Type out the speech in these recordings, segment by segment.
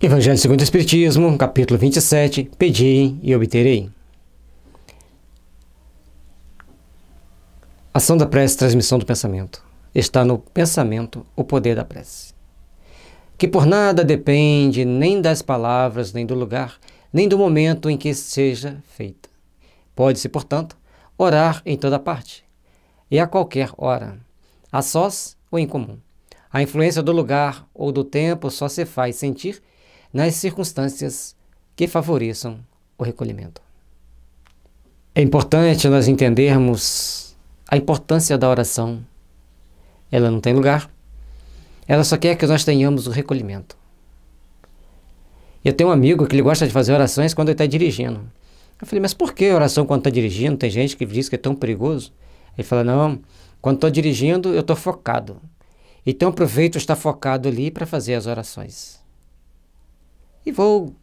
Evangelho segundo o Espiritismo, capítulo 27, Pedi e obterei. Ação da prece, transmissão do pensamento. Está no pensamento o poder da prece. Que por nada depende nem das palavras, nem do lugar, nem do momento em que seja feita. Pode-se, portanto, orar em toda parte, e a qualquer hora, a sós ou em comum. A influência do lugar ou do tempo só se faz sentir nas circunstâncias que favoreçam o recolhimento. É importante nós entendermos a importância da oração. Ela não tem lugar. Ela só quer que nós tenhamos o recolhimento. Eu tenho um amigo que ele gosta de fazer orações quando ele está dirigindo. Eu falei, mas por que oração quando está dirigindo? Tem gente que diz que é tão perigoso. Ele fala, não, quando estou dirigindo, eu estou focado. Então aproveito estar focado ali para fazer as orações. E vou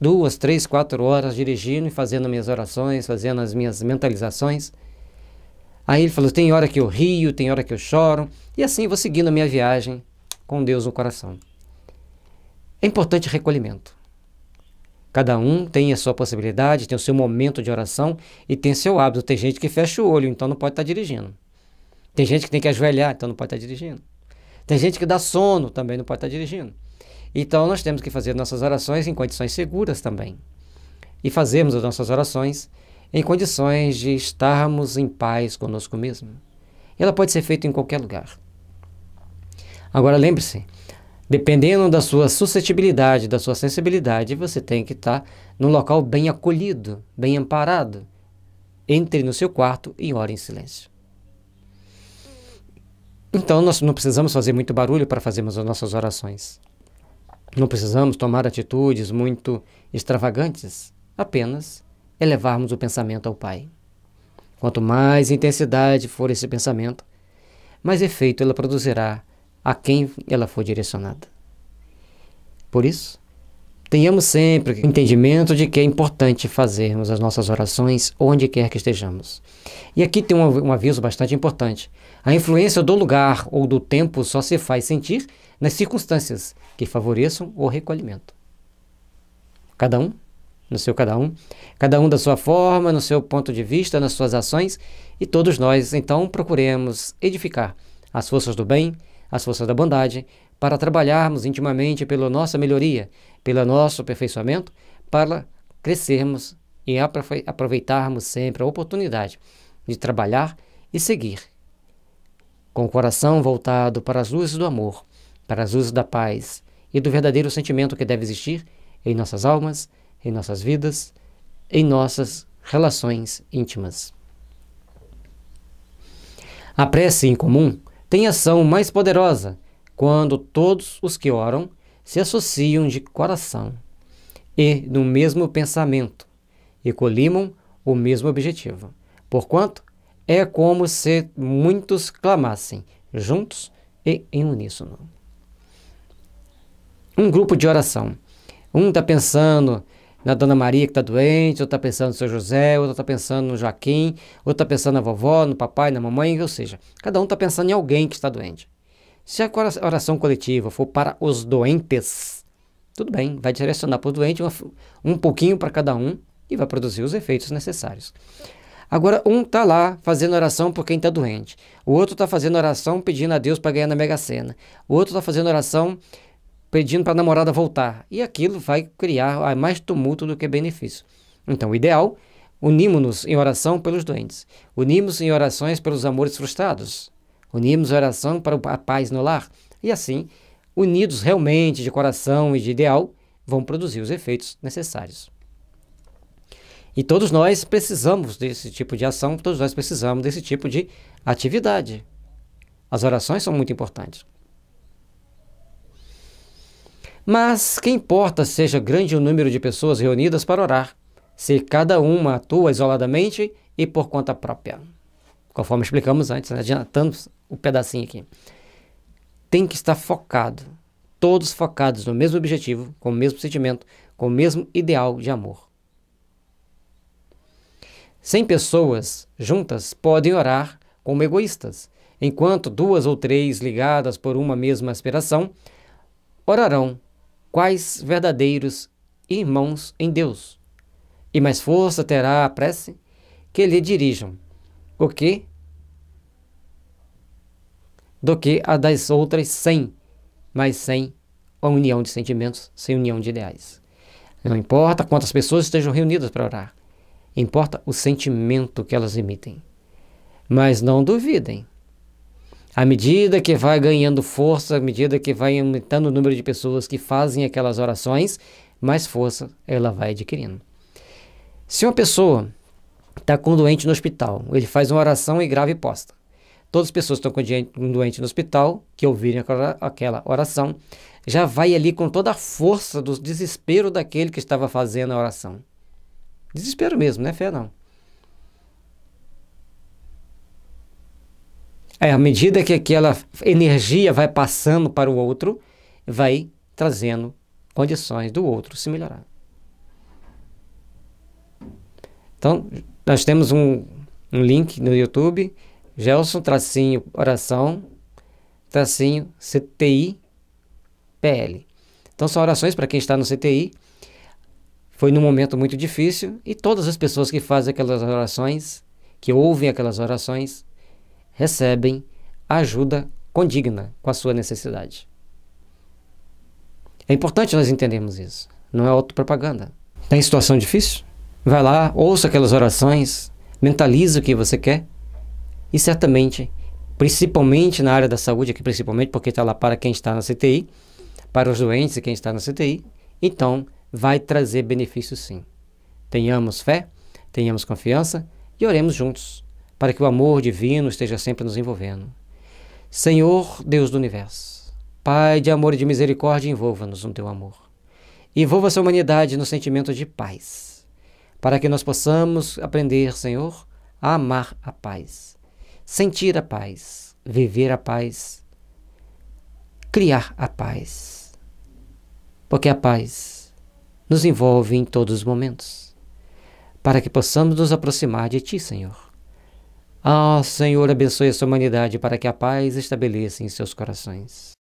duas, três, quatro horas dirigindo e fazendo minhas orações, fazendo as minhas mentalizações. Aí ele falou: tem hora que eu rio, tem hora que eu choro. E assim vou seguindo a minha viagem com Deus no coração. É importante recolhimento. Cada um tem a sua possibilidade, tem o seu momento de oração e tem seu hábito. Tem gente que fecha o olho, então não pode estar dirigindo. Tem gente que tem que ajoelhar, então não pode estar dirigindo. Tem gente que dá sono, também não pode estar dirigindo. Então, nós temos que fazer nossas orações em condições seguras também. E fazermos as nossas orações em condições de estarmos em paz conosco mesmo. Ela pode ser feita em qualquer lugar. Agora, lembre-se, dependendo da sua suscetibilidade, da sua sensibilidade, você tem que estar num local bem acolhido, bem amparado. Entre no seu quarto e ore em silêncio. Então, nós não precisamos fazer muito barulho para fazermos as nossas orações. Não precisamos tomar atitudes muito extravagantes, apenas elevarmos o pensamento ao Pai. Quanto mais intensidade for esse pensamento, mais efeito ela produzirá a quem ela for direcionada. Por isso, Tenhamos sempre o entendimento de que é importante fazermos as nossas orações onde quer que estejamos. E aqui tem um, um aviso bastante importante. A influência do lugar ou do tempo só se faz sentir nas circunstâncias que favoreçam o recolhimento. Cada um no seu cada um, cada um da sua forma, no seu ponto de vista, nas suas ações, e todos nós então procuremos edificar as forças do bem, as forças da bondade, para trabalharmos intimamente pela nossa melhoria, pelo nosso aperfeiçoamento, para crescermos e aproveitarmos sempre a oportunidade de trabalhar e seguir, com o coração voltado para as luzes do amor, para as luzes da paz e do verdadeiro sentimento que deve existir em nossas almas, em nossas vidas, em nossas relações íntimas. A prece em comum tem ação mais poderosa quando todos os que oram se associam de coração e no mesmo pensamento e colimam o mesmo objetivo. Porquanto, é como se muitos clamassem juntos e em uníssono. Um grupo de oração. Um está pensando na Dona Maria que está doente, outro está pensando no seu José, outro está pensando no Joaquim, outro está pensando na vovó, no papai, na mamãe, ou seja, cada um está pensando em alguém que está doente. Se a oração coletiva for para os doentes, tudo bem, vai direcionar para o doente uma, um pouquinho para cada um e vai produzir os efeitos necessários. Agora, um está lá fazendo oração por quem está doente. O outro está fazendo oração pedindo a Deus para ganhar na Mega Sena. O outro está fazendo oração pedindo para a namorada voltar. E aquilo vai criar mais tumulto do que benefício. Então, o ideal, unimos-nos em oração pelos doentes. Unimos-nos em orações pelos amores frustrados a oração para a paz no lar. E assim, unidos realmente de coração e de ideal, vão produzir os efeitos necessários. E todos nós precisamos desse tipo de ação, todos nós precisamos desse tipo de atividade. As orações são muito importantes. Mas que importa seja grande o número de pessoas reunidas para orar, se cada uma atua isoladamente e por conta própria conforme explicamos antes, né? adiantando o um pedacinho aqui, tem que estar focado, todos focados no mesmo objetivo, com o mesmo sentimento, com o mesmo ideal de amor. Cem pessoas juntas podem orar como egoístas, enquanto duas ou três ligadas por uma mesma aspiração orarão quais verdadeiros irmãos em Deus. E mais força terá a prece que lhe dirijam o que do que a das outras sem, mas sem a união de sentimentos, sem união de ideais. Não importa quantas pessoas estejam reunidas para orar, importa o sentimento que elas emitem. Mas não duvidem. À medida que vai ganhando força, à medida que vai aumentando o número de pessoas que fazem aquelas orações, mais força ela vai adquirindo. Se uma pessoa está com um doente no hospital. Ele faz uma oração e grava e posta. Todas as pessoas que estão com um doente no hospital, que ouvirem aquela oração, já vai ali com toda a força do desespero daquele que estava fazendo a oração. Desespero mesmo, não é fé não. É, à medida que aquela energia vai passando para o outro, vai trazendo condições do outro se melhorar. Então, nós temos um, um link no YouTube, Gelson Tracinho Oração, Tracinho CTI PL. Então são orações para quem está no CTI. Foi num momento muito difícil e todas as pessoas que fazem aquelas orações, que ouvem aquelas orações, recebem ajuda condigna com a sua necessidade. É importante nós entendermos isso. Não é autopropaganda. Tem situação difícil? Vai lá, ouça aquelas orações, mentalize o que você quer e certamente, principalmente na área da saúde, aqui principalmente porque está lá para quem está na CTI, para os doentes e quem está na CTI, então vai trazer benefícios, sim. Tenhamos fé, tenhamos confiança e oremos juntos para que o amor divino esteja sempre nos envolvendo. Senhor Deus do universo, Pai de amor e de misericórdia, envolva-nos no teu amor. Envolva essa humanidade no sentimento de paz para que nós possamos aprender, Senhor, a amar a paz, sentir a paz, viver a paz, criar a paz. Porque a paz nos envolve em todos os momentos, para que possamos nos aproximar de Ti, Senhor. Ah, Senhor, abençoe a sua humanidade para que a paz estabeleça em seus corações.